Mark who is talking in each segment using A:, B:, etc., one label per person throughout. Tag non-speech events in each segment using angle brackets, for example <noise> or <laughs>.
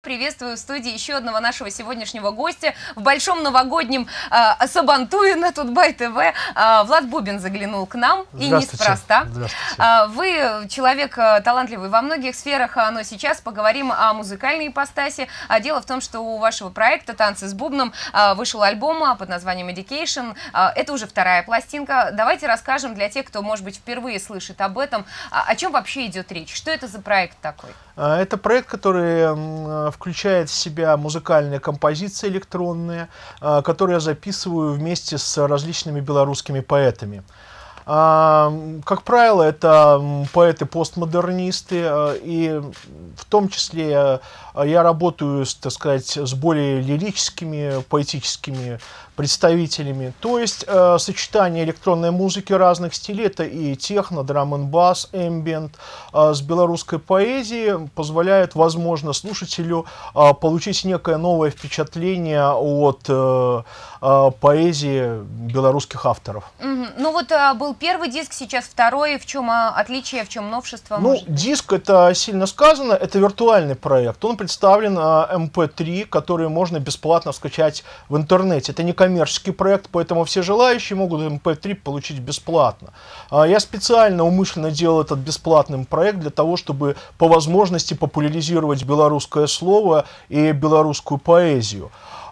A: Приветствую в студии еще одного нашего сегодняшнего гостя в большом новогоднем э, Сабантуе на Тутбай ТВ. Э, Влад Бубин заглянул к нам, и неспроста. Э, вы человек э, талантливый во многих сферах, э, но сейчас поговорим о музыкальной ипостаси. А дело в том, что у вашего проекта «Танцы с бубном» э, вышел альбом э, под названием «Education». Э, это уже вторая пластинка. Давайте расскажем для тех, кто, может быть, впервые слышит об этом, а о чем вообще идет речь. Что это за проект такой?
B: Э, это проект, который Э, включает в себя музыкальные композиции электронные, э, которые я записываю вместе с различными белорусскими поэтами. А, как правило, это поэты-постмодернисты, э, и в том числе э, я работаю, так сказать, с более лирическими, поэтическими представителями. То есть э, сочетание электронной музыки разных стилей, это и техно, драм н бас, эмбиент с белорусской поэзией позволяет, возможно, слушателю получить некое новое впечатление от Э, поэзии белорусских авторов.
A: Угу. Ну вот э, был первый диск, сейчас второй. В чем э, отличие, в чем новшество? Ну, может?
B: диск, это сильно сказано, это виртуальный проект. Он представлен э, MP3, эм который можно бесплатно скачать в интернете. Это не коммерческий проект, поэтому все желающие могут MP3 эм получить бесплатно. Э, я специально умышленно делал этот бесплатным проект для того, чтобы по возможности популяризировать белорусское слово и белорусскую поэзию.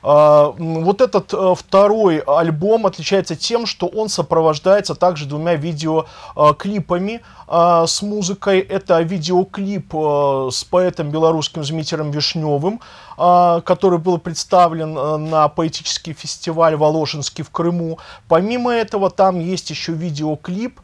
B: А, вот этот э, второй альбом отличается тем, что он сопровождается также двумя видеоклипами а, а, с музыкой. Это видеоклип э, с поэтом белорусским Змитером Вишневым, который был представлен э, на поэтический фестиваль Волошинский в Крыму. Помимо этого, там есть еще видеоклип,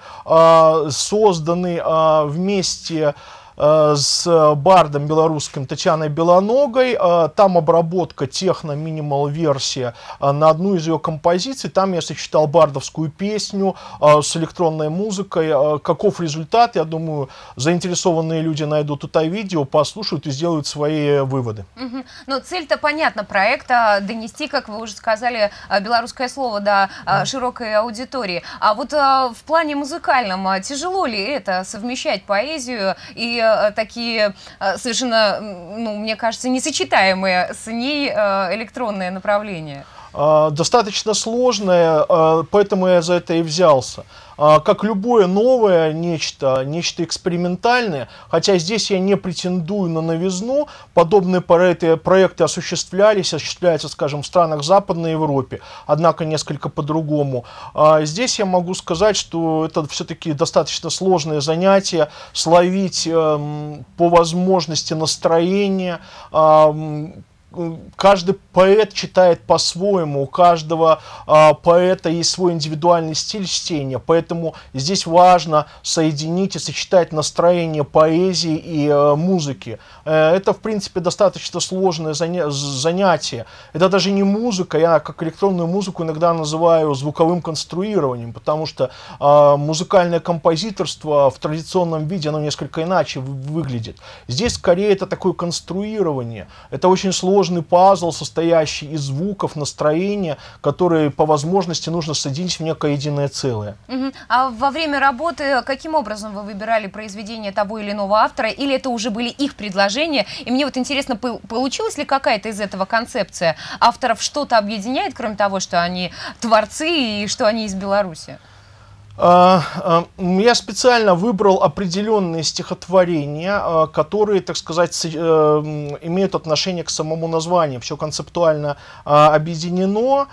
B: созданный вместе с Э, с э, бардом белорусским Татьяной Белоногой. Э, там обработка техно-минимал-версия на одну из ее композиций. Там я сочетал бардовскую песню с электронной музыкой. Каков результат, я думаю, заинтересованные люди найдут это видео, послушают и сделают свои выводы.
A: Угу. Ну, цель-то понятна проекта, донести, как вы уже сказали, белорусское слово до да. широкой аудитории. А вот в плане музыкальном, а, тяжело ли это совмещать поэзию и Э, такие э, совершенно, ну, мне кажется, несочетаемые с ней э, электронные направления.
B: А, достаточно сложное, а, поэтому я за это и взялся. А, как любое новое нечто, нечто экспериментальное, хотя здесь я не претендую на новизну, подобные проекты, проекты осуществлялись, осуществляются, скажем, в странах Западной Европы, однако несколько по-другому. Здесь я могу сказать, что это все-таки достаточно сложное занятие, словить эм, по возможности настроение, каждый поэт читает по-своему, у каждого а, поэта есть свой индивидуальный стиль чтения, поэтому здесь важно соединить и сочетать настроение поэзии и а, музыки. А, это, в принципе, достаточно сложное заня занятие. Это даже не музыка, я как электронную музыку иногда называю звуковым конструированием, потому что а, музыкальное композиторство в традиционном виде, оно несколько иначе выглядит. Здесь скорее это такое конструирование, это очень сложно сложный пазл, состоящий из звуков, настроения, которые по возможности нужно соединить в некое единое целое.
A: Угу. А во время работы каким образом вы выбирали произведение того или иного автора? Или это уже были их предложения? И мне вот интересно, получилась ли какая-то из этого концепция? Авторов что-то объединяет, кроме того, что они творцы и что они из Беларуси?
B: А, а, я специально выбрал определенные стихотворения, а, которые, так сказать, э, имеют отношение к самому названию. Все концептуально объединено.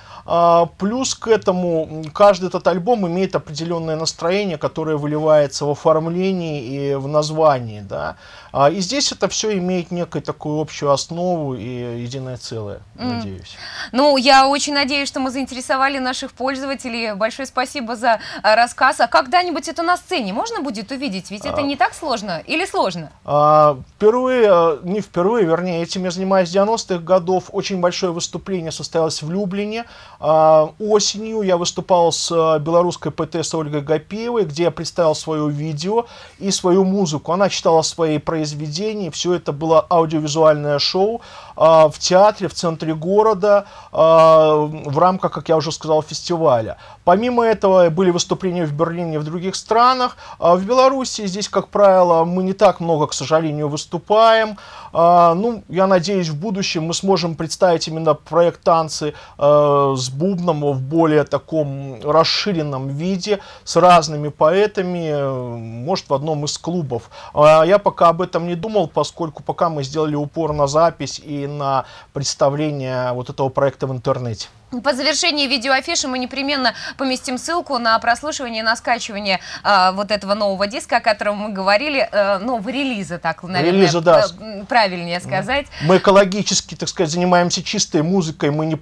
B: Плюс к этому каждый этот альбом имеет определенное настроение, которое выливается в оформлении и в названии. Да? А, и здесь это все имеет некую такую общую основу и единое целое, mm. надеюсь.
A: Ну, я очень надеюсь, что мы заинтересовали наших пользователей. Большое спасибо за а, рассказ. А когда-нибудь это на сцене можно будет увидеть? Ведь это а, не так сложно или сложно?
B: А, впервые, а, не впервые, вернее, этим я занимаюсь с 90-х годов. Очень большое выступление состоялось в Люблине. А, осенью я выступал с белорусской ПТ с Ольгой Гапеевой, где я представил свое видео и свою музыку. Она читала свои произведения произведений. Все это было аудиовизуальное шоу а, в театре, в центре города, а, в рамках, как я уже сказал, фестиваля. Помимо этого были выступления в Берлине в других странах. А, в Беларуси здесь, как правило, мы не так много, к сожалению, выступаем. Ну, я надеюсь, в будущем мы сможем представить именно проект «Танцы» с бубном в более таком расширенном виде, с разными поэтами, может, в одном из клубов. Я пока об этом этом не думал, поскольку пока мы сделали упор на запись и на представление вот этого проекта в интернете.
A: По завершении видеоафиши мы непременно поместим ссылку на прослушивание и на скачивание э, вот этого нового диска, о котором мы говорили, э, нового ну, релиза, так, наверное, релиза, да. Э, правильнее сказать.
B: Мы экологически, так сказать, занимаемся чистой музыкой, мы не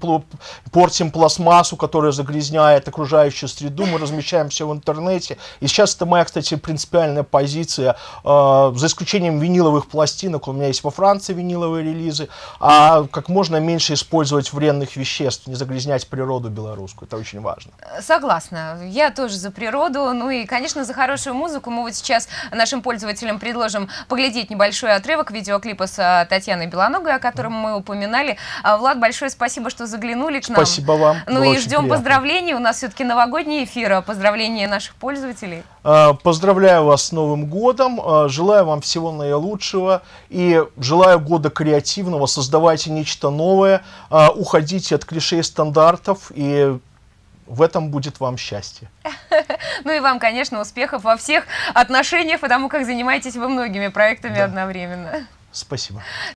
B: портим пластмассу, которая загрязняет окружающую среду, мы размещаемся в интернете. И сейчас это моя, кстати, принципиальная позиция, э, за исключением виниловых пластинок, у меня есть во Франции виниловые релизы, а как можно меньше использовать вредных веществ, не загрязняемых загрязнять природу белорусскую. Это очень важно.
A: Согласна. Я тоже за природу. Ну и, конечно, за хорошую музыку. Мы вот сейчас нашим пользователям предложим поглядеть небольшой отрывок видеоклипа с а, Татьяной Белоногой, о котором мы упоминали. А, Влад, большое спасибо, что заглянули к нам. Спасибо
B: вам. Ну Было и ждем
A: поздравлений. У нас все-таки новогодний эфир. А, поздравления наших пользователей.
B: Э, поздравляю вас с Новым годом, э, желаю вам всего наилучшего и желаю года креативного, создавайте нечто новое, э, уходите от клише стандартов и в этом будет вам счастье. <laughs>
A: Ну и вам, конечно, успехов во всех отношениях, потому как занимаетесь вы многими проектами да. одновременно.
B: Спасибо.